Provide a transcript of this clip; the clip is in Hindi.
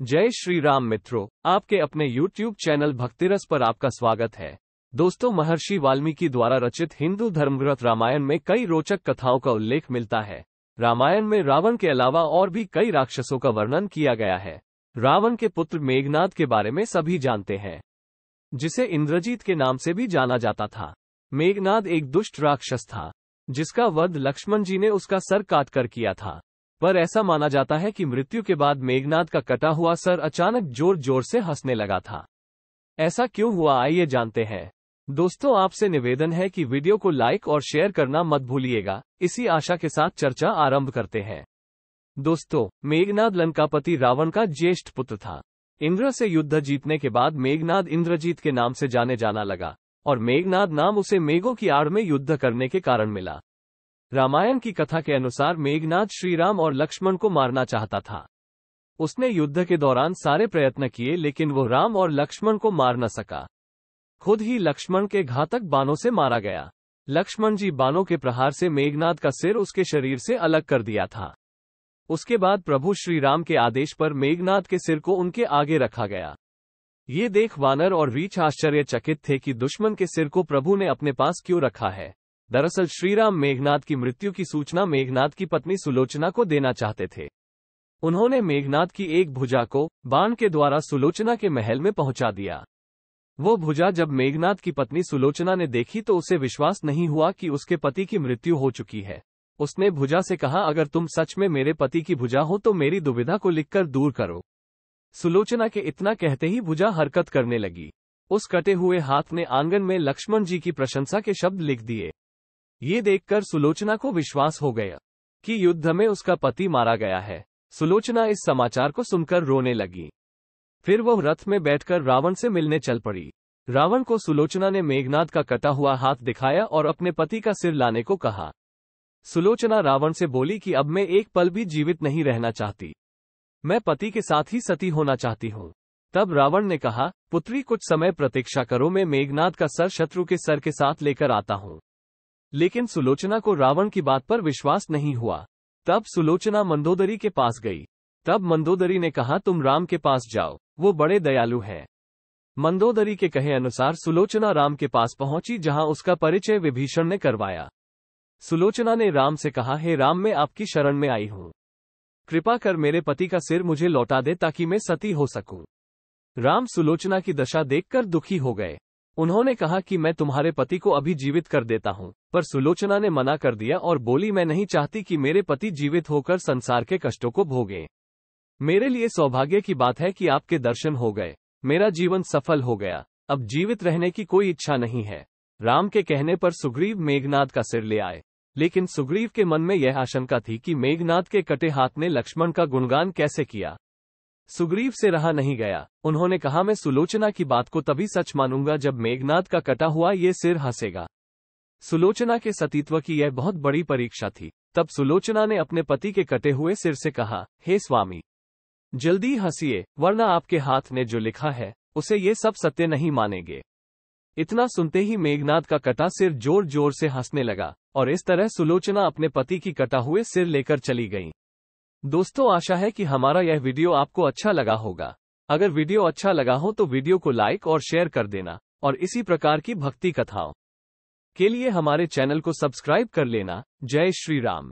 जय श्री राम मित्रों आपके अपने YouTube चैनल भक्तिरस पर आपका स्वागत है दोस्तों महर्षि वाल्मीकि द्वारा रचित हिंदू धर्मग्रंथ रामायण में कई रोचक कथाओं का उल्लेख मिलता है रामायण में रावण के अलावा और भी कई राक्षसों का वर्णन किया गया है रावण के पुत्र मेघनाथ के बारे में सभी जानते हैं जिसे इंद्रजीत के नाम से भी जाना जाता था मेघनाद एक दुष्ट राक्षस था जिसका वध लक्ष्मण जी ने उसका सर काट कर किया था पर ऐसा माना जाता है कि मृत्यु के बाद मेघनाथ का कटा हुआ सर अचानक जोर जोर से हंसने लगा था ऐसा क्यों हुआ आइए जानते हैं दोस्तों आपसे निवेदन है कि वीडियो को लाइक और शेयर करना मत भूलिएगा इसी आशा के साथ चर्चा आरंभ करते हैं दोस्तों मेघनाद लंकापति रावण का ज्येष्ठ पुत्र था इंद्र से युद्ध जीतने के बाद मेघनाद इंद्रजीत के नाम से जाने जाना लगा और मेघनाद नाम उसे मेघों की आड़ में युद्ध करने के कारण मिला रामायण की कथा के अनुसार मेघनाथ श्रीराम और लक्ष्मण को मारना चाहता था उसने युद्ध के दौरान सारे प्रयत्न किए लेकिन वो राम और लक्ष्मण को मार न सका खुद ही लक्ष्मण के घातक बानों से मारा गया लक्ष्मण जी बानों के प्रहार से मेघनाथ का सिर उसके शरीर से अलग कर दिया था उसके बाद प्रभु श्री राम के आदेश पर मेघनाथ के सिर को उनके आगे रखा गया ये देख वानर और रीछ आश्चर्यचकित थे कि दुश्मन के सिर को प्रभु ने अपने पास क्यों रखा है दरअसल श्रीराम मेघनाथ की मृत्यु की सूचना मेघनाथ की पत्नी सुलोचना को देना चाहते थे उन्होंने मेघनाथ की एक भुजा को बाण के द्वारा सुलोचना के महल में पहुंचा दिया वो भुजा जब मेघनाथ की पत्नी सुलोचना ने देखी तो उसे विश्वास नहीं हुआ कि उसके पति की मृत्यु हो चुकी है उसने भुजा से कहा अगर तुम सच में मेरे पति की भुजा हो तो मेरी दुविधा को लिखकर दूर करो सुलोचना के इतना कहते ही भुजा हरकत करने लगी उस कटे हुए हाथ ने आंगन में लक्ष्मण जी की प्रशंसा के शब्द लिख दिए ये देखकर सुलोचना को विश्वास हो गया कि युद्ध में उसका पति मारा गया है सुलोचना इस समाचार को सुनकर रोने लगी फिर वह रथ में बैठकर रावण से मिलने चल पड़ी रावण को सुलोचना ने मेघनाथ का कटा हुआ हाथ दिखाया और अपने पति का सिर लाने को कहा सुलोचना रावण से बोली कि अब मैं एक पल भी जीवित नहीं रहना चाहती मैं पति के साथ ही सती होना चाहती हूँ तब रावण ने कहा पुत्री कुछ समय प्रतीक्षा करो मैं मेघनाथ का सर शत्रु के सर के साथ लेकर आता हूँ लेकिन सुलोचना को रावण की बात पर विश्वास नहीं हुआ तब सुलोचना मंदोदरी के पास गई तब मंदोदरी ने कहा तुम राम के पास जाओ वो बड़े दयालु हैं मंदोदरी के कहे अनुसार सुलोचना राम के पास पहुंची जहां उसका परिचय विभीषण ने करवाया सुलोचना ने राम से कहा हे राम मैं आपकी शरण में आई हूं कृपा कर मेरे पति का सिर मुझे लौटा दे ताकि मैं सती हो सकूं राम सुलोचना की दशा देखकर दुखी हो गए उन्होंने कहा कि मैं तुम्हारे पति को अभी जीवित कर देता हूँ पर सुलोचना ने मना कर दिया और बोली मैं नहीं चाहती कि मेरे पति जीवित होकर संसार के कष्टों को भोगें मेरे लिए सौभाग्य की बात है कि आपके दर्शन हो गए मेरा जीवन सफल हो गया अब जीवित रहने की कोई इच्छा नहीं है राम के कहने पर सुग्रीव मेघनाथ का सिर ले आए लेकिन सुग्रीव के मन में यह आशंका थी कि मेघनाथ के कटे हाथ ने लक्ष्मण का गुणगान कैसे किया सुग्रीव से रहा नहीं गया उन्होंने कहा मैं सुलोचना की बात को तभी सच मानूंगा जब मेघनाथ का कटा हुआ ये सिर हंसेगा सुलोचना के सतीत्व की यह बहुत बड़ी परीक्षा थी तब सुलोचना ने अपने पति के कटे हुए सिर से कहा हे स्वामी जल्दी हंसिए वरना आपके हाथ ने जो लिखा है उसे ये सब सत्य नहीं मानेंगे इतना सुनते ही मेघनाथ का कटा सिर जोर जोर से हंसने लगा और इस तरह सुलोचना अपने पति की कटा हुए सिर लेकर चली गई दोस्तों आशा है कि हमारा यह वीडियो आपको अच्छा लगा होगा अगर वीडियो अच्छा लगा हो तो वीडियो को लाइक और शेयर कर देना और इसी प्रकार की भक्ति कथाओं के लिए हमारे चैनल को सब्सक्राइब कर लेना जय श्री राम